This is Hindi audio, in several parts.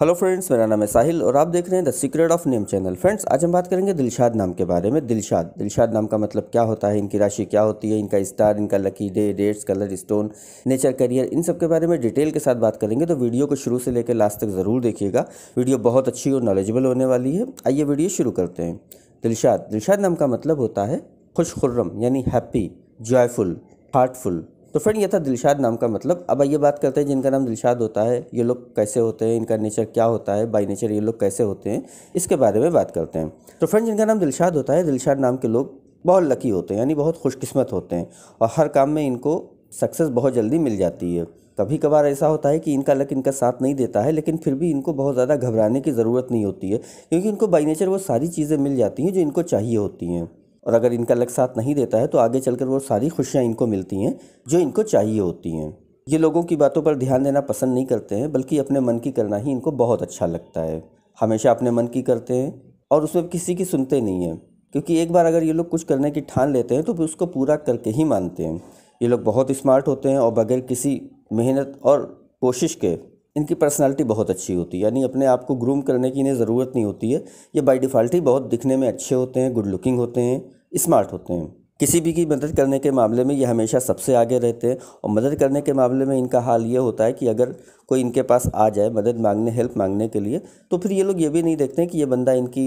हेलो फ्रेंड्स मेरा नाम है साहिल और आप देख रहे हैं the secret of name channel friends आज हम बात करेंगे दिलशाद नाम के बारे में दिलशाद दिलशाद नाम का मतलब क्या होता है इनकी राशि क्या होती है इनका स्टार इनका lucky day dates colour stone nature career इन सब के बारे में डिटेल के साथ बात करेंगे तो वीडियो को शुरू से लेकर लास्ट तक ज़रूर देखिएगा वीडियो बहुत अच्छी और नॉलेजेबल होने वाली है आइए वीडियो शुरू करते हैं दिलशाद दिलशाद नाम का मतलब होता है खुश खुर्रम यानी हैप्पी जॉयफुल हार्टफुल तो फ्रेंड ये था दिलशाद नाम का मतलब अब आइए बात करते हैं जिनका नाम दिलशाद होता है ये लोग कैसे होते हैं इनका नेचर क्या होता है बाई नेचर ये लोग कैसे होते हैं इसके बारे में बात करते हैं तो फ्रेंड जिनका नाम दिलशाद होता है दिलशाद नाम के लोग बहुत लकी होते हैं यानी बहुत खुशकस्मत होते हैं और हर काम में इनको सक्सेस बहुत जल्दी मिल जाती है कभी कभार ऐसा होता है कि इनका लक इनका साथ नहीं देता है लेकिन फिर भी इनको बहुत ज़्यादा घबराने की ज़रूरत नहीं होती है क्योंकि इनको बाई नेचर वो सारी चीज़ें मिल जाती हैं जो इनको चाहिए होती हैं और अगर इनका लग साथ नहीं देता है तो आगे चलकर वो सारी खुशियाँ इनको मिलती हैं जो इनको चाहिए होती हैं ये लोगों की बातों पर ध्यान देना पसंद नहीं करते हैं बल्कि अपने मन की करना ही इनको बहुत अच्छा लगता है हमेशा अपने मन की करते हैं और उसमें किसी की सुनते नहीं हैं क्योंकि एक बार अगर ये लोग कुछ करने की ठान लेते हैं तो फिर उसको पूरा करके ही मानते हैं ये लोग बहुत स्मार्ट होते हैं और बगैर किसी मेहनत और कोशिश के इनकी पर्सनालिटी बहुत अच्छी होती है यानी अपने आप को ग्रूम करने की इन्हें ज़रूरत नहीं होती है ये बाई डिफ़ॉल्ट ही बहुत दिखने में अच्छे होते हैं गुड लुकिंग होते हैं स्मार्ट होते हैं किसी भी की मदद करने के मामले में ये हमेशा सबसे आगे रहते हैं और मदद करने के मामले में इनका हाल ये होता है कि अगर कोई इनके पास आ जाए मदद मांगने हेल्प मांगने के लिए तो फिर ये लोग ये भी नहीं देखते कि ये बंदा इनकी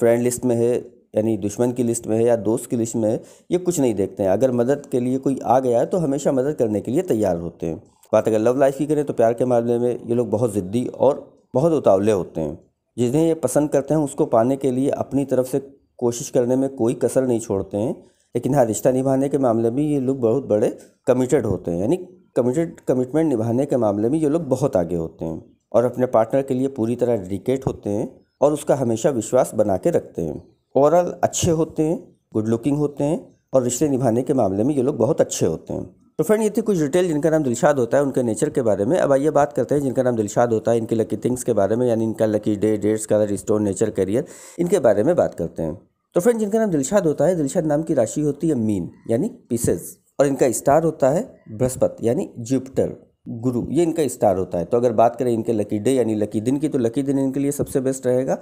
फ्रेंड लिस्ट में है यानी दुश्मन की लिस्ट में है या दोस्त की लिस्ट में है ये कुछ नहीं देखते हैं अगर मदद के लिए कोई आ गया है तो हमेशा मदद करने के लिए तैयार होते हैं बात अगर लव लाइफ की करें तो प्यार के मामले में ये लोग बहुत ज़िद्दी और बहुत उतावले होते हैं जिन्हें ये पसंद करते हैं उसको पाने के लिए अपनी तरफ से कोशिश करने में कोई कसर नहीं छोड़ते हैं लेकिन हाँ रिश्ता निभाने के मामले में ये लोग बहुत बड़े कमिटेड होते हैं यानी कमिटेड कमिटमेंट निभाने के मामले में ये लोग बहुत आगे होते हैं और अपने पार्टनर के लिए पूरी तरह डेडिकेट होते हैं और उसका हमेशा विश्वास बना के रखते हैं ओवरऑल अच्छे होते हैं गुड लुकिंग होते हैं और रिश्ते निभाने के मामले में ये लोग बहुत अच्छे होते हैं तो फ्रेंड ये थी कुछ डिटेल जिनका नाम दिलशाद होता है उनके नेचर के बारे में अब आइए बात करते हैं जिनका नाम दिलशाद होता है इनके लकी थिंग्स के बारे में यानी इनका lucky day dates colour stone nature career इनके बारे में बात करते हैं तो फ्रेंड जिनका नाम दिलशाद होता है दिलशाद नाम की राशि होती है मीन यानी पीसेस और इनका स्टार होता है बृहस्पति यानी जुपिटर गुरु ये इनका स्टार होता है तो अगर बात करें इनके लकी डे यानी लकी दिन की तो लकी दिन इनके लिए सबसे बेस्ट रहेगा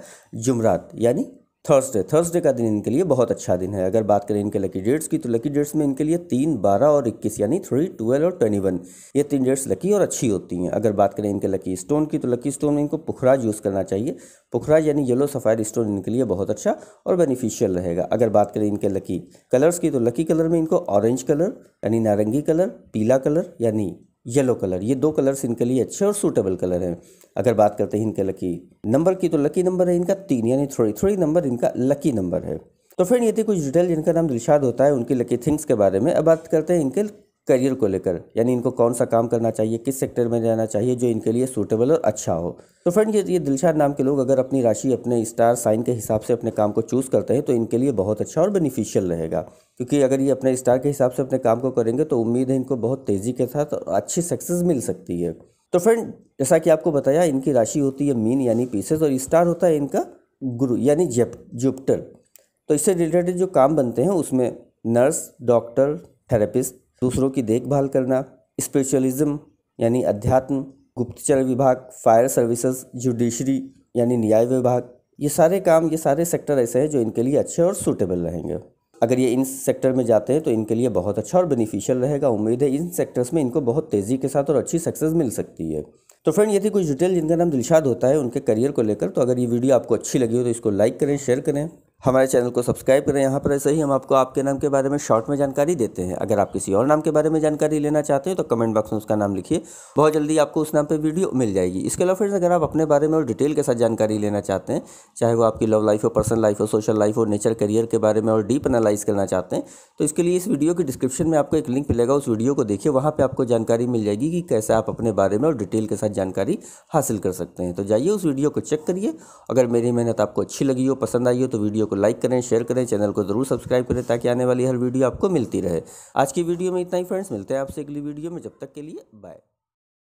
जुमरात यानी थर्सडे थर्सडे का दिन इनके लिए बहुत अच्छा दिन है अगर बात करें इनके लकी डेट्स की तो लकी डेट्स में इनके लिए तीन बारह और इक्कीस यानी थ्री ट्वेल्व और ट्वेंटी वन ये तीन डेट्स लकी और अच्छी होती हैं अगर बात करें इनके लकी स्टोन की तो लकी स्टोन में इनको पुखराज यूज़ करना चाहिए पुखराज यानी येलो सफ़ायर स्टोन इनके लिए बहुत अच्छा और बेनिफिशियल रहेगा अगर बात करें इनके लकी कलर्स की तो लकी कलर में इनको ऑरेंज कलर यानी नारंगी कलर पीला कलर यानी येलो कलर ये दो कलर्स इनके लिए अच्छे और सूटेबल कलर हैं अगर बात करते हैं इनके लकी नंबर की तो लकी नंबर है इनका तीन यानी थ्री थ्री नंबर इनका लकी नंबर है तो फ्रेंड ये थी कुछ डिटेल जिनका नाम दिलशाद होता है उनकी लकी थिंग्स के बारे में अब बात करते हैं इनके करियर को लेकर यानी इनको कौन सा काम करना चाहिए किस सेक्टर में जाना चाहिए जो इनके लिए सूटेबल और अच्छा हो तो फ्रेंड ये ये दिलशाद नाम के लोग अगर अपनी राशि अपने स्टार साइन के हिसाब से अपने काम को चूज़ करते हैं तो इनके लिए बहुत अच्छा और बेनिफिशियल रहेगा क्योंकि अगर ये अपने स्टार के हिसाब से अपने काम को करेंगे तो उम्मीद है इनको बहुत तेज़ी के साथ अच्छी सक्सेस मिल सकती है तो फ्रेंड जैसा कि आपको बताया इनकी राशि होती है मीन यानी पीसेस और स्टार होता है इनका गुरु यानी जुपिटर तो इससे रिलेटेड जो काम बनते हैं उसमें नर्स डॉक्टर थेरेपिस्ट दूसरों की देखभाल करना स्पेशलिज्म यानी अध्यात्म गुप्तचर विभाग फायर सर्विसेज जुडिशरी यानी न्याय विभाग ये सारे काम ये सारे सेक्टर ऐसे हैं जो इनके लिए अच्छे और सूटेबल रहेंगे अगर ये इन सेक्टर में जाते हैं तो इनके लिए बहुत अच्छा और बेनिफिशियल रहेगा उम्मीद है इन सेक्टर्स में इनको बहुत तेज़ी के साथ और अच्छी सक्सेस मिल सकती है तो फ्रेंड ये थी कुछ डिटेल जिनका नाम दिलशाद होता है उनके करियर को लेकर तो अगर ये वीडियो आपको अच्छी लगी हो तो इसको लाइक करें शेयर करें हमारे चैनल को सब्सक्राइब करें यहाँ पर ऐसे ही हम आपको आपके नाम के बारे में शॉर्ट में जानकारी देते हैं अगर आप किसी और नाम के बारे में जानकारी लेना चाहते हैं तो कमेंट बॉक्स में उसका नाम लिखिए बहुत जल्दी आपको उस नाम पर वीडियो मिल जाएगी इसके अलावा फ्रेंड्स अगर आप अपने बारे में और डिटेल के साथ जानकारी लेना चाहते हैं चाहे वो आपकी लव लाइफ हो पर्सनल लाइफ हो सोशल लाइफ हो नेचर करियर के बारे में और डीप एनालाइज करना चाहते हैं तो इसके लिए इस वीडियो की डिस्क्रिप्शन में आपको एक लिंक मिलेगा उस वीडियो को देखिए वहाँ पर आपको जानकारी मिल जाएगी कि कैसे आप अपने बारे में और डिटेल के साथ जानकारी हासिल कर सकते हैं तो जाइए उस वीडियो को चेक करिए अगर मेरी मेहनत आपको अच्छी लगी हो पसंद आई हो तो वीडियो वीडियो को लाइक करें शेयर करें चैनल को ज़रूर सब्सक्राइब करें ताकि आने वाली हर वीडियो आपको मिलती रहे आज की वीडियो में इतना ही फ्रेंड्स मिलते हैं आपसे अगली वीडियो में जब तक के लिए बाय